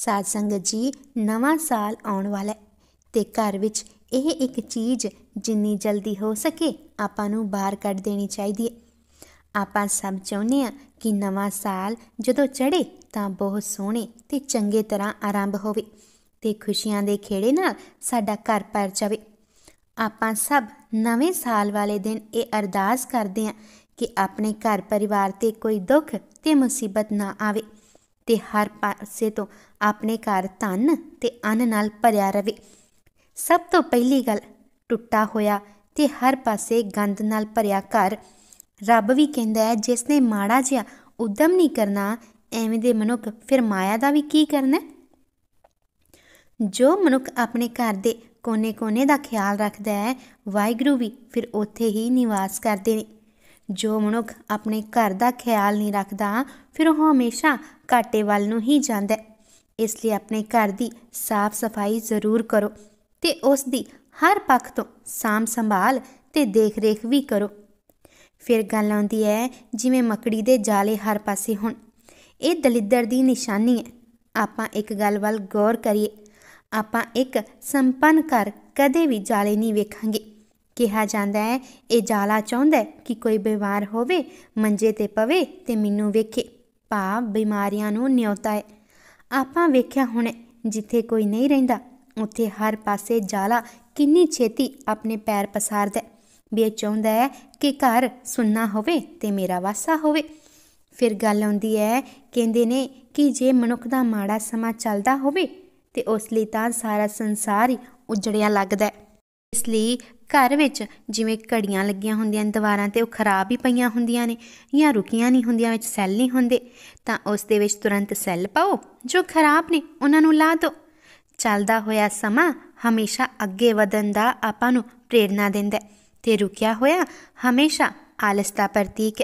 ਸਾਧ ਸੰਗਤ ਜੀ ਨਵਾਂ ਸਾਲ ਆਉਣ ਵਾਲਾ ਹੈ ਤੇ ਘਰ ਵਿੱਚ ਇਹ ਇੱਕ ਚੀਜ਼ ਜਿੰਨੀ ਜਲਦੀ ਹੋ ਸਕੇ ਆਪਾਂ ਨੂੰ ਬਾਹਰ ਕੱਢ ਦੇਣੀ ਚਾਹੀਦੀ ਹੈ ਆਪਾਂ ਸਭ ਚਾਹੁੰਦੇ ਆ ਕਿ ਨਵਾਂ ਸਾਲ ਜਦੋਂ ਚੜੇ ਤਾਂ ਬਹੁਤ ਸੋਹਣੇ ਤੇ ਚੰਗੇ ਤਰ੍ਹਾਂ ਆਰੰਭ ਹੋਵੇ ਤੇ ਖੁਸ਼ੀਆਂ ਦੇ ਖੇੜੇ ਨਾਲ ਸਾਡਾ ਘਰ ਪਰ ਜਾਵੇ ਆਪਾਂ ਸਭ ਨਵੇਂ ਸਾਲ ਵਾਲੇ ਦਿਨ ਇਹ ਅਰਦਾਸ ਕਰਦੇ ਆ ਕਿ ਆਪਣੇ ਘਰ ਪਰਿਵਾਰ ਤੇ ਕੋਈ ਦੁੱਖ ਤੇ ਮੁਸੀਬਤ ਨਾ ਆਵੇ ਤੇ ਹਰ ਪਾਸੇ ਤੋਂ ਆਪਣੇ ਘਰ ਧਨ ਤੇ ਅੰਨ ਨਾਲ ਭਰਿਆ ਰਵੇ ਸਭ ਤੋਂ ਪਹਿਲੀ ਗੱਲ ਟੁੱਟਾ ਹੋਇਆ ਤੇ ਹਰ ਪਾਸੇ ਗੰਦ ਨਾਲ ਭਰਿਆ ਘਰ ਰੱਬ ਵੀ ਕਹਿੰਦਾ ਹੈ ਜਿਸ ਨੇ ਮਾੜਾ ਜਿਹਾ ਉਦਮ ਨਹੀਂ ਕਰਨਾ ਐਵੇਂ ਦੇ ਮਨੁੱਖ ਫਿਰ ਮਾਇਆ ਦਾ ਵੀ ਕੀ ਕਰਨਾ ਜੋ ਮਨੁੱਖ ਆਪਣੇ ਘਰ ਦੇ ਕੋਨੇ-ਕੋਨੇ ਦਾ ਖਿਆਲ ਰੱਖਦਾ ਹੈ ਵਾਹਿਗੁਰੂ ਵੀ ਫਿਰ ਉੱਥੇ ਹੀ ਨਿਵਾਸ ਕਰਦੇ ਨੇ ਜੋ ਮਨੁੱਖ ਆਪਣੇ ਘਰ ਦਾ ਖਿਆਲ ਨਹੀਂ ਰੱਖਦਾ ਫਿਰ ਉਹ ਹਮੇਸ਼ਾ ਘਾਟੇ ਵੱਲ ਨੂੰ ਹੀ ਜਾਂਦਾ ਹੈ ਇਸ ਲਈ ਆਪਣੇ ਘਰ ਦੀ ਸਾਫ਼ ਸਫਾਈ ਜ਼ਰੂਰ ਕਰੋ ਤੇ ਉਸ ਦੀ ਹਰ ਪੱਖ ਤੋਂ ਸਾਮ ਸੰਭਾਲ ਤੇ ਦੇਖ-ਰੇਖ ਵੀ ਕਰੋ ਫਿਰ ਗੱਲ ਆਉਂਦੀ ਹੈ ਜਿਵੇਂ ਮੱਕੜੀ ਦੇ ਜਾਲੇ ਹਰ ਪਾਸੇ ਹੁਣ ਇਹ ਦਲਿੱਦਰ ਦੀ ਨਿਸ਼ਾਨੀ ਹੈ ਆਪਾਂ ਇੱਕ ਗੱਲ ਵੱਲ ਗੌਰ ਕਰੀਏ ਆਪਾਂ ਇੱਕ ਸੰਪੰਨ ਘਰ ਕਦੇ ਵੀ ਜਾਲੇ ਨਹੀਂ ਵੇਖਾਂਗੇ ਕਿਹਾ ਜਾਂਦਾ ਹੈ ਇਹ ਜਾਲਾ ਚਾਹੁੰਦਾ ਹੈ ਕਿ ਕੋਈ ਬਿਮਾਰ ਹੋਵੇ ਮੰਜੇ ਤੇ ਪਵੇ ਤੇ ਮੈਨੂੰ ਵੇਖੇ ਪਾ ਬਿਮਾਰੀਆਂ ਨੂੰ ਨਿਉਤਾ ਹੈ ਆਪਾਂ ਵੇਖਿਆ ਹੁਣ ਜਿੱਥੇ ਕੋਈ ਨਹੀਂ ਰਹਿੰਦਾ ਉੱਥੇ ਹਰ ਪਾਸੇ ਜਾਲਾ ਕਿੰਨੀ ਛੇਤੀ ਆਪਣੇ ਪੈਰ ਪਸਾਰਦਾ ਵੀ ਇਹ ਚਾਹੁੰਦਾ ਹੈ ਕਿ ਘਰ ਸੁੰਨਾ ਹੋਵੇ ਤੇ ਮੇਰਾ ਵਾਸਾ ਹੋਵੇ ਫਿਰ ਗੱਲ ਆਉਂਦੀ ਹੈ ਕਹਿੰਦੇ ਨੇ ਕਿ ਜੇ ਮਨੁੱਖ ਦਾ ਮਾੜਾ ਸਮਾਂ ਚੱਲਦਾ ਹੋਵੇ ਤੇ ਉਸ ਲਈ ਤਾਂ ਸਾਰਾ ਸੰਸਾਰ ਹੀ ਉਜੜਿਆ ਲੱਗਦਾ ਇਸ ਲਈ ਘਰ ਵਿੱਚ ਜਿਵੇਂ ਘੜੀਆਂ ਲੱਗੀਆਂ ਹੁੰਦੀਆਂ ਨੇ ਦੀਵਾਰਾਂ ਤੇ ਉਹ ਖਰਾਬ ਹੀ ਪਈਆਂ ਹੁੰਦੀਆਂ ਨੇ ਜਾਂ ਰੁਕੀਆਂ ਨਹੀਂ ਹੁੰਦੀਆਂ ਵਿੱਚ ਸੈੱਲ ਨਹੀਂ ਹੁੰਦੇ ਤਾਂ ਉਸ ਦੇ ਵਿੱਚ ਤੁਰੰਤ ਸੈੱਲ ਪਾਓ ਜੋ ਖਰਾਬ ਨੇ ਉਹਨਾਂ ਨੂੰ ਲਾ ਦਿਓ ਚੱਲਦਾ ਹੋਇਆ ਸਮਾਂ ਹਮੇਸ਼ਾ ਅੱਗੇ ਵਧਣ ਦਾ ਆਪਾਂ ਨੂੰ ਪ੍ਰੇਰਣਾ ਦਿੰਦਾ ਤੇ ਰੁਕਿਆ ਹੋਇਆ ਹਮੇਸ਼ਾ ਆਲਸਤਾ ਪ੍ਰਤੀਕ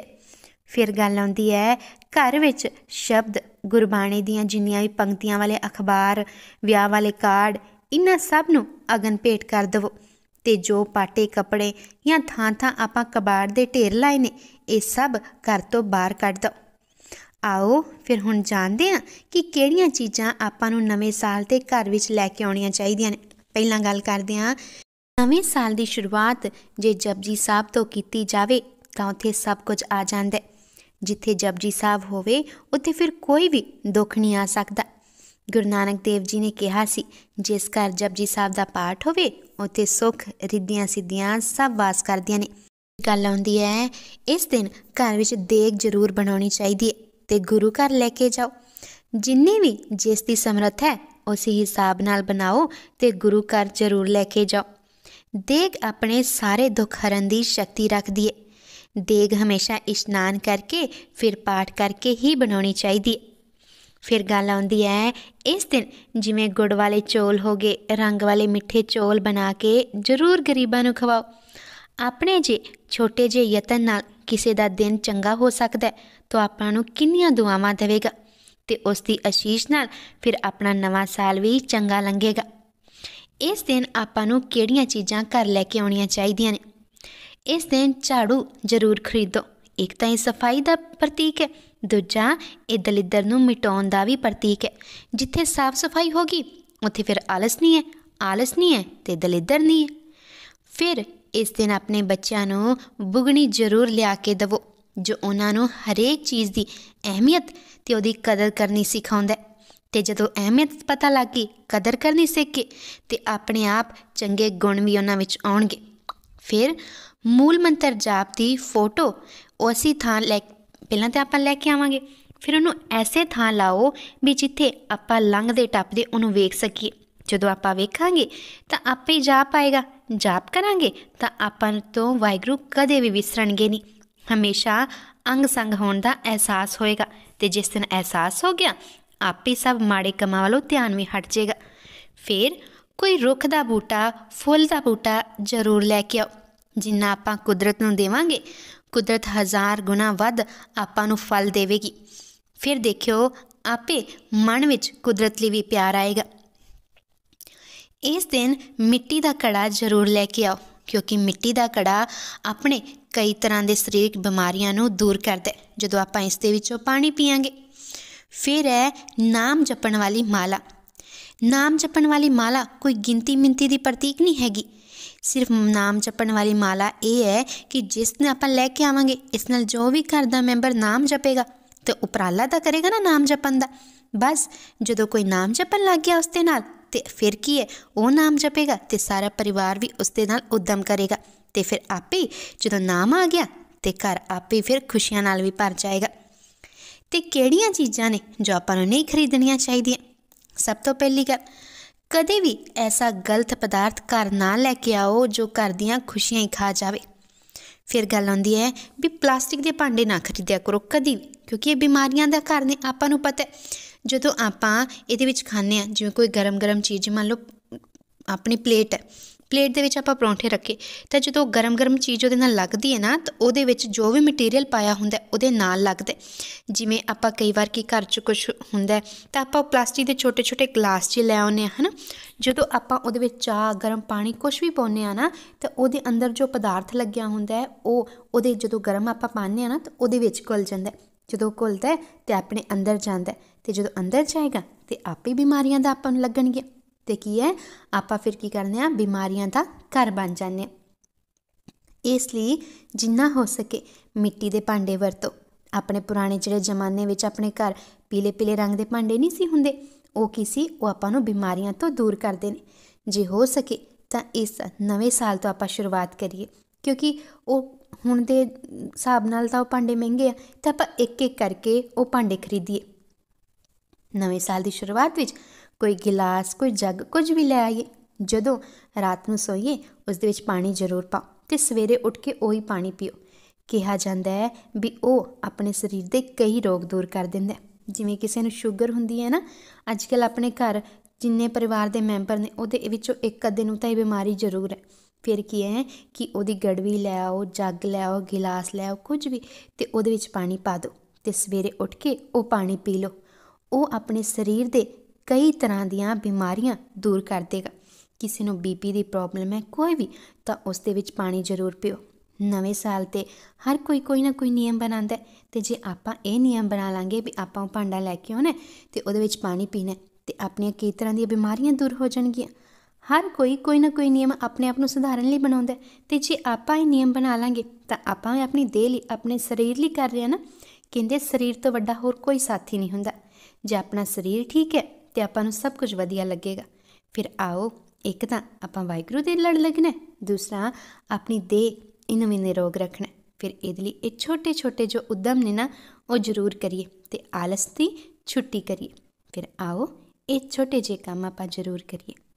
ਫਿਰ ਗੱਲ ਆਉਂਦੀ ਹੈ ਘਰ ਵਿੱਚ ਸ਼ਬਦ ਗੁਰਬਾਣੀ ਦੀਆਂ ਜਿੰਨੀਆਂ ਵੀ ਪੰਕਤੀਆਂ ਵਾਲੇ ਅਖਬਾਰ ਵਿਆਹ ਵਾਲੇ ਕਾਰਡ ਇਹਨਾਂ ਸਭ ਨੂੰ ਅਗਨ ਭੇਟ ਕਰ ਦਿਵੋ ਤੇ ਜੋ ਪਾਟੇ ਕੱਪੜੇ ਜਾਂ ਥਾਂ-ਥਾਂ ਆਪਾਂ ਕਬਾੜ ਦੇ ਢੇਰ ਲਾਏ ਨੇ ਇਹ ਸਭ ਘਰ ਤੋਂ ਬਾਹਰ ਕੱਢ ਦੋ ਆਓ ਫਿਰ ਹੁਣ ਜਾਣਦੇ ਹਾਂ ਕਿ ਕਿਹੜੀਆਂ ਚੀਜ਼ਾਂ ਆਪਾਂ ਨੂੰ ਨਵੇਂ ਸਾਲ ਤੇ ਘਰ ਵਿੱਚ ਲੈ ਕੇ ਆਉਣੀਆਂ ਚਾਹੀਦੀਆਂ ਨੇ ਪਹਿਲਾਂ ਗੱਲ ਕਰਦੇ ਹਾਂ ਨਵੇਂ ਸਾਲ ਦੀ ਸ਼ੁਰੂਆਤ ਜੇ ਜਪਜੀ ਸਾਹਿਬ ਤੋਂ ਕੀਤੀ ਜਾਵੇ ਤਾਂ ਉੱਥੇ ਸਭ ਕੁਝ ਆ ਜਾਂਦਾ ਜਿੱਥੇ ਜਪਜੀ ਸਾਹਿਬ ਹੋਵੇ ਉੱਥੇ ਫਿਰ ਕੋਈ ਵੀ ਦੁੱਖ ਨਹੀਂ ਆ ਸਕਦਾ ਗੁਰੂ ਨਾਨਕ ਦੇਵ ਜੀ ਨੇ ਕਿਹਾ ਸੀ ਜਿਸ ਘਰ ਜਪਜੀ ਸਾਹਿਬ ਦਾ ਪਾਠ ਹੋਵੇ ਉੱਥੇ ਸੁੱਖ ਰਿੱਧੀਆਂ ਸਿੱਧੀਆਂ ਸਭ ਵਾਸ ਕਰਦੀਆਂ ਨੇ ਗੱਲ ਆਉਂਦੀ ਹੈ ਇਸ ਦਿਨ ਘਰ ਵਿੱਚ ਦੇਗ ਜ਼ਰੂਰ ਬਣਾਉਣੀ ਚਾਹੀਦੀ ਹੈ ਤੇ ਗੁਰੂ ਘਰ ਲੈ ਕੇ ਜਾਓ ਜਿੰਨੇ ਵੀ ਜਿਸ ਦੀ ਸਮਰੱਥ ਹੈ ਉਸੇ ਹਿਸਾਬ ਨਾਲ ਬਣਾਓ ਤੇ ਗੁਰੂ ਘਰ ਜ਼ਰੂਰ ਲੈ ਕੇ ਜਾਓ ਦੇਗ ਆਪਣੇ ਸਾਰੇ ਦੁੱਖ ਹਰਨ ਦੀ ਸ਼ਕਤੀ ਰੱਖਦੀ ਹੈ ਦੇਗ ਹਮੇਸ਼ਾ ਇਸ਼ਨਾਨ ਕਰਕੇ ਫਿਰ ਪਾਠ ਕਰਕੇ ਹੀ ਬਣਾਉਣੀ ਚਾਹੀਦੀ ਹੈ ਫਿਰ ਗੱਲ ਆਉਂਦੀ ਹੈ ਇਸ ਦਿਨ ਜਿਵੇਂ ਗੁੜ ਵਾਲੇ ਚੋਲ ਹੋਗੇ ਰੰਗ ਵਾਲੇ ਮਿੱਠੇ ਚੋਲ ਬਣਾ ਕੇ ਜ਼ਰੂਰ ਗਰੀਬਾਂ ਨੂੰ ਖਵਾਓ ਆਪਣੇ ਜੇ ਛੋਟੇ ਜੇ ਯਤਨ ਨਾਲ ਕਿਸੇ ਦਾ ਦਿਨ ਚੰਗਾ ਹੋ ਸਕਦਾ ਤਾਂ ਆਪਾਂ ਨੂੰ ਕਿੰਨੀਆਂ ਦੁਆਵਾਂ ਦੇਵੇਗਾ ਤੇ ਉਸ ਦੀ ਅਸ਼ੀਸ਼ ਨਾਲ ਫਿਰ ਆਪਣਾ ਨਵਾਂ ਸਾਲ ਵੀ ਚੰਗਾ ਲੰਘੇਗਾ ਇਸ ਦਿਨ ਆਪਾਂ ਨੂੰ ਕਿਹੜੀਆਂ ਚੀਜ਼ਾਂ ਘਰ ਲੈ ਕੇ ਆਉਣੀਆਂ ਚਾਹੀਦੀਆਂ ਨੇ ਇਸ ਦਿਨ ਝਾੜੂ ਜ਼ਰੂਰ ਖਰੀਦੋ ਇੱਕ ਤਾਂ ਇਹ ਸਫਾਈ ਦਾ ਪ੍ਰਤੀਕ ਹੈ ਦੂਜਾ ਇਹ ਦਲਿੱਦਰ ਨੂੰ ਮਿਟਾਉਣ ਦਾ ਵੀ ਪ੍ਰਤੀਕ ਹੈ ਜਿੱਥੇ ਸਾਫ਼ ਸਫਾਈ ਹੋਗੀ ਉੱਥੇ ਫਿਰ ਆਲਸ ਨਹੀਂ ਹੈ ਆਲਸ ਨਹੀਂ ਹੈ ਤੇ ਦਲਿੱਦਰ ਨਹੀਂ ਹੈ ਫਿਰ ਇਸ ਦਿਨ ਆਪਣੇ ਬੱਚਿਆਂ ਨੂੰ ਬੁਗਣੀ ਜ਼ਰੂਰ ਲਿਆ ਕੇ ਦਿਵੋ ਜੋ ਉਹਨਾਂ ਨੂੰ ਹਰੇਕ ਚੀਜ਼ ਦੀ ਅਹਿਮੀਅਤ ਤੇ ਉਹਦੀ ਕਦਰ ਕਰਨੀ ਸਿਖਾਉਂਦਾ ਹੈ ਤੇ ਜਦੋਂ ਅਹਿਮੀਅਤ ਪਤਾ ਲੱਗੀ ਕਦਰ ਕਰਨੀ ਸਿੱਖ ਤੇ ਆਪਣੇ ਆਪ ਚੰਗੇ ਗੁਣ ਵੀ ਉਹਨਾਂ ਵਿੱਚ ਆਉਣਗੇ ਫਿਰ ਮੂਲ ਮੰਤਰ ਜਾਪ ਦੀ ਫੋਟੋ ਉਸੇ ਥਾਂ ਲੈ ਪਹਿਲਾਂ ਤੇ ਆਪਾਂ ਲੈ ਕੇ ਆਵਾਂਗੇ ਫਿਰ ਉਹਨੂੰ ਐਸੇ ਥਾਂ ਲਾਓ ਵੀ ਜਿੱਥੇ ਆਪਾਂ ਲੰਘਦੇ ਟੱਪਦੇ ਉਹਨੂੰ ਵੇਖ ਸਕੀਏ ਜਦੋਂ ਆਪਾਂ ਵੇਖਾਂਗੇ ਤਾਂ ਆਪੇ ਹੀ ਜਾਪ ਆਏਗਾ ਜਾਪ ਕਰਾਂਗੇ ਤਾਂ ਆਪਾਂ ਤੋਂ ਵਾਇਗਰੂ ਕਦੇ ਵੀ ਵਿਸਰਣਗੇ ਨਹੀਂ ਹਮੇਸ਼ਾ ਅੰਗ ਸੰਗ ਹੋਣ ਦਾ ਅਹਿਸਾਸ ਹੋਏਗਾ ਤੇ ਜਿਸ ਦਿਨ ਅਹਿਸਾਸ ਹੋ ਗਿਆ ਆਪੇ ਸਭ ਮਾੜੇ ਕਮਾਂ ਵੱਲੋਂ ਧਿਆਨ ਵੀ ਹਟ ਜਾਏਗਾ ਫਿਰ ਕੋਈ ਰੁੱਖ ਦਾ ਬੂਟਾ ਫੁੱਲ ਦਾ ਬੂਟਾ ਜ਼ਰੂਰ ਲੈ ਕੇ ਆਓ ਜਿੰਨਾ ਆਪਾਂ ਕੁਦਰਤ ਨੂੰ ਦੇਵਾਂਗੇ ਕੁਦਰਤ ਹਜ਼ਾਰ ਗੁਣਾ ਵੱਧ ਆਪਾਂ ਨੂੰ ਫਲ ਦੇਵੇਗੀ ਫਿਰ ਦੇਖਿਓ ਆਪੇ ਮਨ ਵਿੱਚ ਕੁਦਰਤ ਲਈ ਵੀ ਪਿਆਰ ਆਏਗਾ ਇਸ ਦਿਨ ਮਿੱਟੀ ਦਾ ਕੜਾ ਜ਼ਰੂਰ ਲੈ ਕੇ ਆਓ ਕਿਉਂਕਿ ਮਿੱਟੀ ਦਾ ਕੜਾ ਆਪਣੇ ਕਈ ਤਰ੍ਹਾਂ ਦੇ ਸਰੀਰਕ ਬਿਮਾਰੀਆਂ ਨੂੰ ਦੂਰ ਕਰਦਾ ਹੈ ਜਦੋਂ ਆਪਾਂ ਇਸ ਦੇ ਵਿੱਚੋਂ ਪਾਣੀ ਪੀਵਾਂਗੇ ਫਿਰ ਹੈ ਨਾਮ ਜਪਣ ਵਾਲੀ ਮਾਲਾ ਨਾਮ ਜਪਣ ਵਾਲੀ ਮਾਲਾ ਕੋਈ ਗਿਣਤੀ ਮਿੰਤੀ ਦੀ ਪ੍ਰਤੀਕ ਨਹੀਂ ਹੈਗੀ ਸਿਰਫ ਨਾਮ ਜਪਣ ਵਾਲੀ ਮਾਲਾ ਇਹ ਹੈ ਕਿ ਜਿਸ ਨੇ ਆਪਾਂ ਲੈ ਕੇ ਆਵਾਂਗੇ ਇਸ ਨਾਲ ਜੋ ਵੀ ਘਰ ਦਾ ਮੈਂਬਰ ਨਾਮ ਜਪੇਗਾ ਤੇ ਉਪਰਾਲਾ ਤਾਂ ਕਰੇਗਾ ਨਾ ਨਾਮ ਜਪਣ ਦਾ ਬਸ ਜਦੋਂ ਕੋਈ ਨਾਮ ਜਪਣ ਲੱਗ ਗਿਆ ਉਸ ਦੇ ਨਾਲ ਤੇ ਫਿਰ ਕੀ ਹੈ ਉਹ ਨਾਮ ਜਪੇਗਾ ਤੇ ਸਾਰਾ ਪਰਿਵਾਰ ਵੀ ਉਸ ਦੇ ਨਾਲ ਉਦਮ ਕਰੇਗਾ ਤੇ ਫਿਰ ਆਪੇ ਜਦੋਂ ਨਾਮ ਆ ਗਿਆ ਤੇ ਘਰ ਆਪੇ ਫਿਰ ਖੁਸ਼ੀਆਂ ਨਾਲ ਵੀ ਭਰ ਜਾਏਗਾ ਤੇ ਕਿਹੜੀਆਂ ਚੀਜ਼ਾਂ ਨੇ ਜੋ ਆਪਾਂ ਨੂੰ ਨਹੀਂ ਖਰੀਦਣੀਆਂ ਚਾਹੀਦੀਆਂ ਸਭ ਤੋਂ ਪਹਿਲੀ ਗੱਲ ਕਦੇ ਵੀ ਐਸਾ ਗਲਤ ਪਦਾਰਥ ਘਰ ਨਾ ਲੈ ਕੇ ਆਓ ਜੋ ਘਰ ਦੀਆਂ ਖੁਸ਼ੀਆਂ ਹੀ ਖਾ ਜਾਵੇ ਫਿਰ ਗੱਲ ਆਉਂਦੀ ਹੈ ਵੀ ਪਲਾਸਟਿਕ ਦੇ ਭਾਂਡੇ ਨਾ ਖਰੀਦਿਆ ਕਰੋ ਕਦੀ ਵੀ ਕਿਉਂਕਿ ਇਹ ਬਿਮਾਰੀਆਂ ਦਾ ਘਰ ਨੇ ਆਪਾਂ ਨੂੰ ਪਤਾ ਜਦੋਂ ਆਪਾਂ ਇਹਦੇ ਵਿੱਚ ਖਾਂਦੇ ਆ ਜਿਵੇਂ ਕੋਈ ਗਰਮ-ਗਰਮ ਚੀਜ਼ ਮੰਨ ਲਓ ਆਪਣੀ ਪਲੇਟ ਹੈ ਪਲੇਟ ਦੇ ਵਿੱਚ ਆਪਾਂ ਪਰੌਂਠੇ ਰੱਖੇ ਤਾਂ ਜਦੋਂ ਗਰਮ-ਗਰਮ ਚੀਜ਼ ਉਹਦੇ ਨਾਲ ਲੱਗਦੀ ਹੈ ਨਾ ਤਾਂ ਉਹਦੇ ਵਿੱਚ ਜੋ ਵੀ ਮਟੀਰੀਅਲ ਪਾਇਆ ਹੁੰਦਾ ਉਹਦੇ ਨਾਲ ਲੱਗਦਾ ਜਿਵੇਂ ਆਪਾਂ ਕਈ ਵਾਰ ਕੀ ਘਰ 'ਚ ਕੁਝ ਹੁੰਦਾ ਤਾਂ ਆਪਾਂ ਪਲਾਸਟਿਕ ਦੇ ਛੋਟੇ-ਛੋਟੇ ਗਲਾਸ 'ਚ ਲੈ ਆਉਨੇ ਆ ਹਨਾ ਜਦੋਂ ਆਪਾਂ ਉਹਦੇ ਵਿੱਚ ਚਾਹ ਗਰਮ ਪਾਣੀ ਕੁਝ ਵੀ ਪਾਉਨੇ ਆ ਨਾ ਤਾਂ ਉਹਦੇ ਅੰਦਰ ਜੋ ਪਦਾਰਥ ਲੱਗਿਆ ਹੁੰਦਾ ਉਹ ਉਹਦੇ ਜਦੋਂ ਗਰਮ ਆਪਾਂ ਪਾਣੇ ਆ ਨਾ ਤਾਂ ਉਹਦੇ ਵਿੱਚ ਘੁਲ ਜਾਂਦਾ ਜਦੋਂ ਘੁਲਦਾ ਤੇ ਆਪਣੇ ਅੰਦਰ ਜਾਂਦਾ ਤੇ ਜਦੋਂ ਅੰਦਰ ਜਾਏਗਾ ਤੇ ਆਪੇ ਬਿਮਾਰੀਆਂ ਦਾ ਆਪਾਂ ਨੂੰ ਲੱਗਣਗੀਆਂ ਤੇ ਕੀ ਹੈ ਆਪਾਂ ਫਿਰ ਕੀ ਕਰਨੇ ਆ ਬਿਮਾਰੀਆਂ ਦਾ ਘਰ ਬਣ ਜਾਂਦੇ ਆ ਇਸ ਲਈ ਜਿੰਨਾ ਹੋ ਸਕੇ ਮਿੱਟੀ ਦੇ ਭਾਂਡੇ ਵਰਤੋ ਆਪਣੇ ਪੁਰਾਣੇ ਜਿਹੜੇ ਜ਼ਮਾਨੇ ਵਿੱਚ ਆਪਣੇ ਘਰ ਪੀਲੇ ਪੀਲੇ ਰੰਗ ਦੇ ਭਾਂਡੇ ਨਹੀਂ ਸੀ ਹੁੰਦੇ ਉਹ ਕੀ ਸੀ ਉਹ ਆਪਾਂ ਨੂੰ ਬਿਮਾਰੀਆਂ ਤੋਂ ਦੂਰ ਕਰਦੇ ਨੇ ਜੇ ਹੋ ਸਕੇ ਤਾਂ ਇਸ ਨਵੇਂ ਸਾਲ ਤੋਂ ਆਪਾਂ ਸ਼ੁਰੂਆਤ ਕਰੀਏ ਕਿਉਂਕਿ ਉਹ ਹੁਣ ਦੇ ਹਿਸਾਬ ਨਾਲ ਤਾਂ ਉਹ ਭਾਂਡੇ ਮਹਿੰਗੇ ਆ ਤਾਂ ਆਪਾਂ ਇੱਕ ਇੱਕ ਕਰਕੇ ਉਹ ਭਾਂਡੇ ਖਰੀਦੀਏ ਨਵੇਂ ਸਾਲ ਦੀ ਸ਼ੁਰੂਆਤ ਵਿੱਚ ਕੋਈ ਗਿਲਾਸ ਕੋਈ ਜੱਗ ਕੁਝ ਵੀ ਲੈ ਆਈਏ ਜਦੋਂ ਰਾਤ ਨੂੰ ਸੋਈਏ ਉਸ ਦੇ ਵਿੱਚ ਪਾਣੀ ਜ਼ਰੂਰ ਪਾਓ ਤੇ ਸਵੇਰੇ ਉੱਠ ਕੇ ਉਹੀ ਪਾਣੀ ਪੀਓ ਕਿਹਾ ਜਾਂਦਾ ਹੈ ਵੀ ਉਹ ਆਪਣੇ ਸਰੀਰ ਦੇ ਕਈ ਰੋਗ ਦੂਰ ਕਰ ਦਿੰਦਾ ਹੈ ਜਿਵੇਂ ਕਿਸੇ ਨੂੰ ਸ਼ੂਗਰ ਹੁੰਦੀ ਹੈ ਨਾ ਅੱਜ ਕੱਲ ਆਪਣੇ ਘਰ ਜਿੰਨੇ ਪਰਿਵਾਰ ਦੇ ਮੈਂਬਰ ਨੇ ਉਹਦੇ ਵਿੱਚੋਂ ਇੱਕ ਅੱਧੇ ਨੂੰ ਤਾਂ ਇਹ ਬਿਮਾਰੀ ਜ਼ਰੂਰ ਹੈ ਫਿਰ ਕੀ ਹੈ ਕਿ ਉਹਦੀ ਗੜਵੀ ਲੈ ਆਓ ਜੱਗ ਲੈ ਆਓ ਗਿਲਾਸ ਲੈ ਆਓ ਕੁਝ ਵੀ ਤੇ ਉਹਦੇ ਵਿੱਚ ਪਾਣੀ ਪਾ ਦਿਓ ਤੇ ਸਵੇਰੇ ਉੱਠ ਕੇ ਉਹ ਪਾਣੀ ਪੀ ਲਓ ਉਹ ਆਪਣੇ ਸਰੀਰ ਦੇ ਕਈ ਤਰ੍ਹਾਂ ਦੀਆਂ ਬਿਮਾਰੀਆਂ ਦੂਰ ਕਰ ਦੇਗਾ ਕਿਸੇ ਨੂੰ ਬੀਪੀ ਦੀ ਪ੍ਰੋਬਲਮ ਹੈ ਕੋਈ ਵੀ ਤਾਂ ਉਸ ਦੇ ਵਿੱਚ ਪਾਣੀ ਜ਼ਰੂਰ ਪੀਓ ਨਵੇਂ ਸਾਲ ਤੇ ਹਰ ਕੋਈ ਕੋਈ ਨਾ ਕੋਈ ਨਿਯਮ ਬਣਾਉਂਦਾ ਤੇ ਜੇ ਆਪਾਂ ਇਹ ਨਿਯਮ ਬਣਾ ਲਾਂਗੇ ਵੀ ਆਪਾਂ ਉਹ ਭਾਂਡਾ ਲੈ ਕੇ ਆਉਣਾ ਤੇ ਉਹਦੇ ਵਿੱਚ ਪਾਣੀ ਪੀਣਾ ਤੇ ਆਪਣੀਆਂ ਕਈ ਤਰ੍ਹਾਂ ਦੀਆਂ ਬਿਮਾਰੀਆਂ ਦੂਰ ਹੋ ਜਾਣਗੀਆਂ ਹਰ ਕੋਈ ਕੋਈ ਨਾ ਕੋਈ ਨਿਯਮ ਆਪਣੇ ਆਪ ਨੂੰ ਸੁਧਾਰਨ ਲਈ ਬਣਾਉਂਦਾ ਤੇ ਜੇ ਆਪਾਂ ਇਹ ਨਿਯਮ ਬਣਾ ਲਾਂਗੇ ਤਾਂ ਆਪਾਂ ਆਪਣੀ ਦੇਹ ਲਈ ਆਪਣੇ ਸਰੀਰ ਲਈ ਕਰ ਰਹੇ ਆ ਨਾ ਕਹਿੰਦੇ ਸਰੀਰ ਤੋਂ ਵੱਡਾ ਹੋਰ ਕੋਈ ਸਾਥੀ ਨਹੀਂ ਹੁੰਦਾ ਜੇ ਆਪਣਾ ਸਰੀਰ ਠੀਕ ਹੈ ਤੇ ਆਪਾਂ ਨੂੰ ਸਭ ਕੁਝ ਵਧੀਆ ਲੱਗੇਗਾ ਫਿਰ ਆਓ ਇੱਕ ਤਾਂ ਆਪਾਂ ਵਾਇਗਰੂ ਦੇ ਲੜ ਲੱਗਣਾ ਦੂਸਰਾ ਆਪਣੀ ਦੇਹ ਇਨਵੇਂ ਨਿਰੋਗ ਰੱਖਣਾ ਫਿਰ ਇਹਦੇ ਲਈ ਇਹ ਛੋਟੇ ਛੋਟੇ ਜੋ ਉਦਮ ਨੇ ਨਾ ਉਹ ਜ਼ਰੂਰ ਕਰੀਏ ਤੇ ਆਲਸਤੀ ਛੁੱਟੀ ਕਰੀਏ ਫਿਰ ਆਓ ਇਹ ਛੋਟੇ ਜਿਹੇ ਕੰਮ ਆਪਾਂ ਜ਼ਰੂਰ ਕਰੀਏ